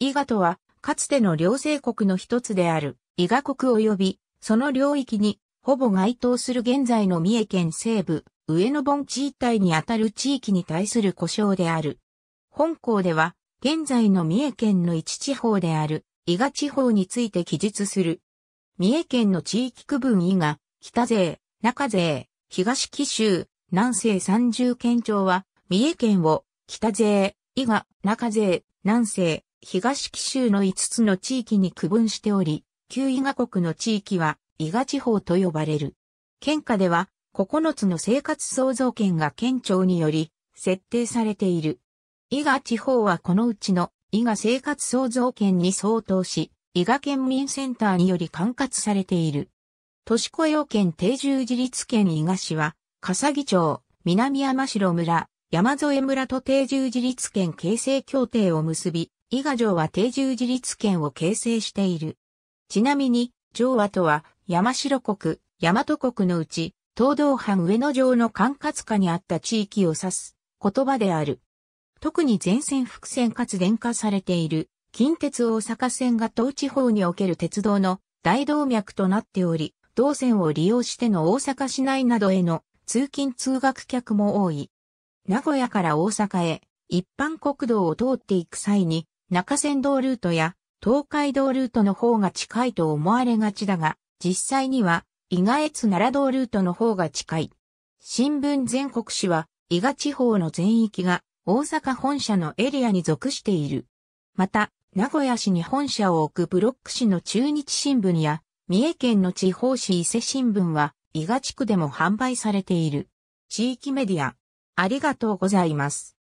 伊賀とは、かつての両政国の一つである、伊賀国及び、その領域に、ほぼ該当する現在の三重県西部、上野盆地一帯にあたる地域に対する故障である。本校では、現在の三重県の一地方である、伊賀地方について記述する。三重県の地域区分伊賀、北勢、中勢、東紀州、南西三十県庁は、三重県を、北勢、伊賀、中勢、南西、東紀州の5つの地域に区分しており、旧伊賀国の地域は伊賀地方と呼ばれる。県下では9つの生活創造権が県庁により設定されている。伊賀地方はこのうちの伊賀生活創造権に相当し、伊賀県民センターにより管轄されている。都市雇用県定住自立県伊賀市は、笠木町、南山城村、山添村と定住自立県形成協定を結び、伊賀城は定住自立県を形成している。ちなみに、城和とは、山城国、大和国のうち、東道藩上野城の管轄下にあった地域を指す言葉である。特に全線伏線かつ電化されている近鉄大阪線が東地方における鉄道の大動脈となっており、道線を利用しての大阪市内などへの通勤通学客も多い。名古屋から大阪へ一般国道を通っていく際に中山道ルートや東海道ルートの方が近いと思われがちだが、実際には、伊賀越奈良道ルートの方が近い。新聞全国紙は、伊賀地方の全域が大阪本社のエリアに属している。また、名古屋市に本社を置くブロック市の中日新聞や、三重県の地方紙伊勢新聞は、伊賀地区でも販売されている。地域メディア。ありがとうございます。